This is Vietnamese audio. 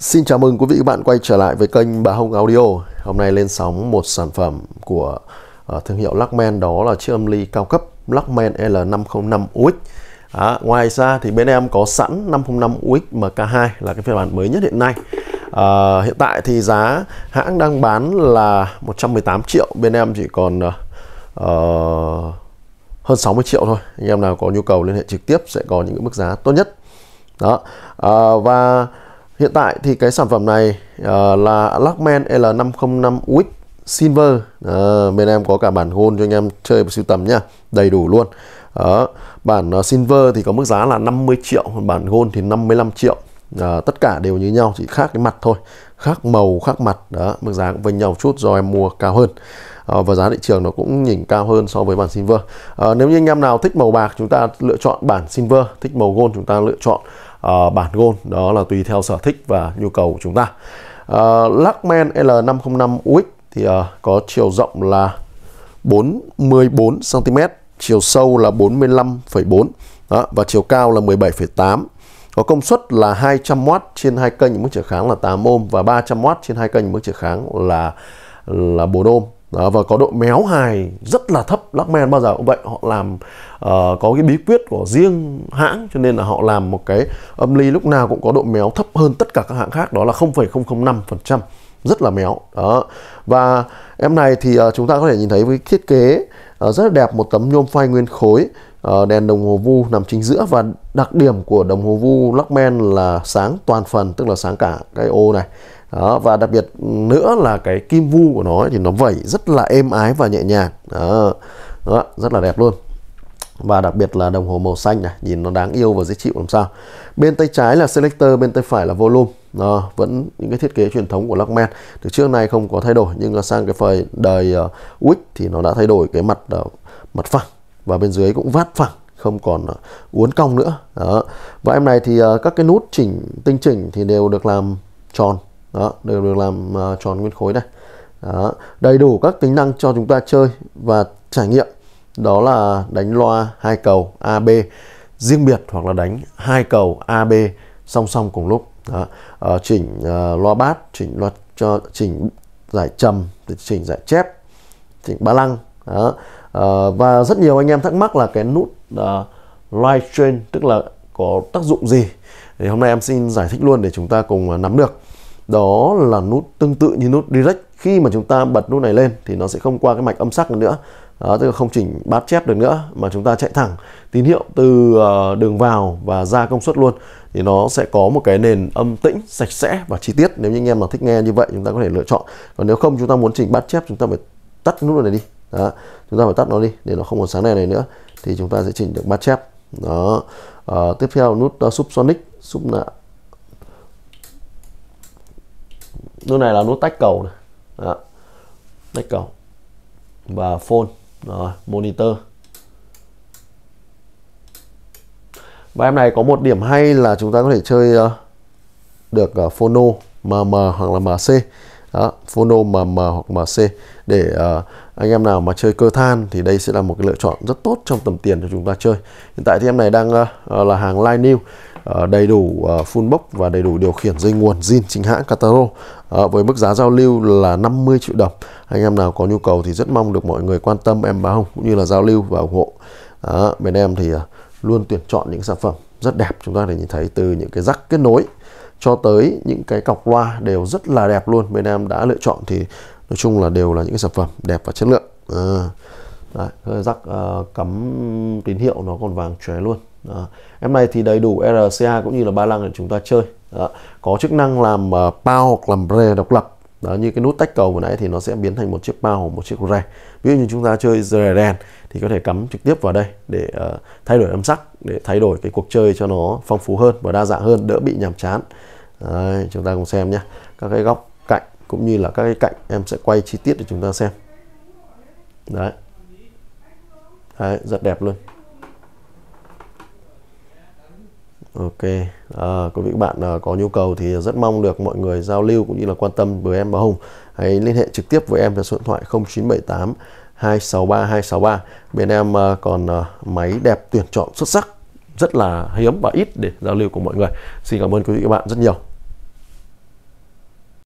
Xin chào mừng quý vị các bạn quay trở lại với kênh Bà Hồng Audio. Hôm nay lên sóng một sản phẩm của uh, thương hiệu Luckman đó là chiếc âm ly cao cấp Luckman L505UX. À, ngoài ra thì bên em có sẵn 505UX MK2 là cái phiên bản mới nhất hiện nay. À, hiện tại thì giá hãng đang bán là 118 triệu, bên em chỉ còn uh, hơn 60 triệu thôi. Anh em nào có nhu cầu liên hệ trực tiếp sẽ có những mức giá tốt nhất. Đó. À, và Hiện tại thì cái sản phẩm này uh, là Lockman L505 Wick Silver. Uh, bên em có cả bản gold cho anh em chơi và sưu tầm nhá, đầy đủ luôn. Đó. Ờ, bản uh, Silver thì có mức giá là 50 triệu, còn bản gold thì 55 triệu. À, tất cả đều như nhau chỉ khác cái mặt thôi khác màu khác mặt đó mức giá cũng với nhau chút do em mua cao hơn à, và giá thị trường nó cũng nhìn cao hơn so với bản silver à, nếu như anh em nào thích màu bạc chúng ta lựa chọn bản silver thích màu gold chúng ta lựa chọn Ờ, bản gôn đó là tùy theo sở thích và nhu cầu của chúng ta uh, ờ, Lacman L505 UX thì uh, có chiều rộng là 44 cm chiều sâu là 45,4 đó, và chiều cao là 17,8 có công suất là 200W trên hai kênh mức trở kháng là 8 ohm và 300W trên hai kênh mức trở kháng là là 4 ohm đó, và có độ méo hài rất là thấp Lachman bao giờ cũng vậy họ làm uh, có cái bí quyết của riêng hãng cho nên là họ làm một cái âm ly lúc nào cũng có độ méo thấp hơn tất cả các hãng khác đó là 0,005% rất là méo đó và em này thì uh, chúng ta có thể nhìn thấy với thiết kế uh, rất là đẹp một tấm nhôm phai nguyên khối Ờ, đèn đồng hồ vu nằm chính giữa và đặc điểm của đồng hồ vu Lockman là sáng toàn phần tức là sáng cả cái ô này đó, và đặc biệt nữa là cái kim vu của nó thì nó vẩy rất là êm ái và nhẹ nhàng đó, đó, rất là đẹp luôn và đặc biệt là đồng hồ màu xanh này nhìn nó đáng yêu và dễ chịu làm sao bên tay trái là selector bên tay phải là volume à, vẫn những cái thiết kế truyền thống của Lockman từ trước nay không có thay đổi nhưng sang cái phần đời uh, Wick thì nó đã thay đổi cái mặt uh, mặt phẳng và bên dưới cũng vát phẳng không còn ờ, uốn cong nữa đó. và em này thì ờ, các cái nút chỉnh tinh chỉnh thì đều được làm tròn đó đều được làm ờ, tròn nguyên khối này đó. đầy đủ các tính năng cho chúng ta chơi và trải nghiệm đó là đánh loa hai cầu AB riêng biệt hoặc là đánh hai cầu AB song song cùng lúc đó. À, chỉnh uh, loa bát chỉnh loa cho chỉnh giải trầm chỉnh giải chép chỉnh ba lăng đó. Uh, và rất nhiều anh em thắc mắc là cái nút uh, live train tức là có tác dụng gì thì hôm nay em xin giải thích luôn để chúng ta cùng ờ, nắm được đó là nút tương tự như nút direct khi mà chúng ta bật nút này lên thì nó sẽ không qua cái mạch âm sắc nữa đó, tức là không chỉnh bát chép được nữa mà chúng ta chạy thẳng tín hiệu từ đường vào và ra công suất luôn thì nó sẽ có một cái nền âm tĩnh sạch sẽ và chi tiết nếu như anh em nào thích nghe như vậy chúng ta có thể lựa chọn còn nếu không chúng ta muốn chỉnh bát chép chúng ta phải tắt cái nút này đi đó chúng ta phải tắt nó đi để nó không còn sáng đèn này nữa thì chúng ta sẽ chỉnh được bát chép đó à, tiếp theo nút uh, subsonic sub là nút này là nút tách cầu này đó. tách cầu và phone rồi monitor và em này có một điểm hay là chúng ta có thể chơi uh, được uh, phono mm hoặc là mc đó, phono mm hoặc mc để uh, anh em nào mà chơi cơ than thì đây sẽ là một cái lựa chọn rất tốt trong tầm tiền cho chúng ta chơi hiện tại thì em này đang uh, là hàng line new uh, đầy đủ uh, full box và đầy đủ điều khiển dây nguồn zin chính hãng Cataro uh, với mức giá giao lưu là 50 triệu đồng anh em nào có nhu cầu thì rất mong được mọi người quan tâm em báo hồng cũng như là giao lưu và ủng hộ đó, bên em thì uh, luôn tuyển chọn những sản phẩm rất đẹp chúng ta để nhìn thấy từ những cái rắc kết nối cho tới những cái cọc loa đều rất là đẹp luôn bên em đã lựa chọn thì nói chung là đều là những cái sản phẩm đẹp và chất lượng à, đấy, rắc uh, cắm tín hiệu nó còn vàng chóe luôn à, em này thì đầy đủ RCA cũng như là ba lăng để chúng ta chơi à, có chức năng làm uh, ờ, power hoặc làm re độc lập đó như cái nút tách cầu vừa nãy thì nó sẽ biến thành một chiếc bao một chiếc rè ví dụ như chúng ta chơi rè đèn thì có thể cắm trực tiếp vào đây để uh, thay đổi âm sắc để thay đổi cái cuộc chơi cho nó phong phú hơn và đa dạng hơn đỡ bị nhàm chán Đấy, chúng ta cùng xem nhé các cái góc cạnh cũng như là các cái cạnh em sẽ quay chi tiết để chúng ta xem đấy, đấy rất đẹp luôn Ok, à, quý vị các bạn à, có nhu cầu thì rất mong được mọi người giao lưu cũng như là quan tâm với em và Hùng. Hãy liên hệ trực tiếp với em theo số điện thoại 0978 263 263. Bên em à, còn à, máy đẹp tuyển chọn xuất sắc rất là hiếm và ít để giao lưu cùng mọi người. Xin cảm ơn quý vị các bạn rất nhiều.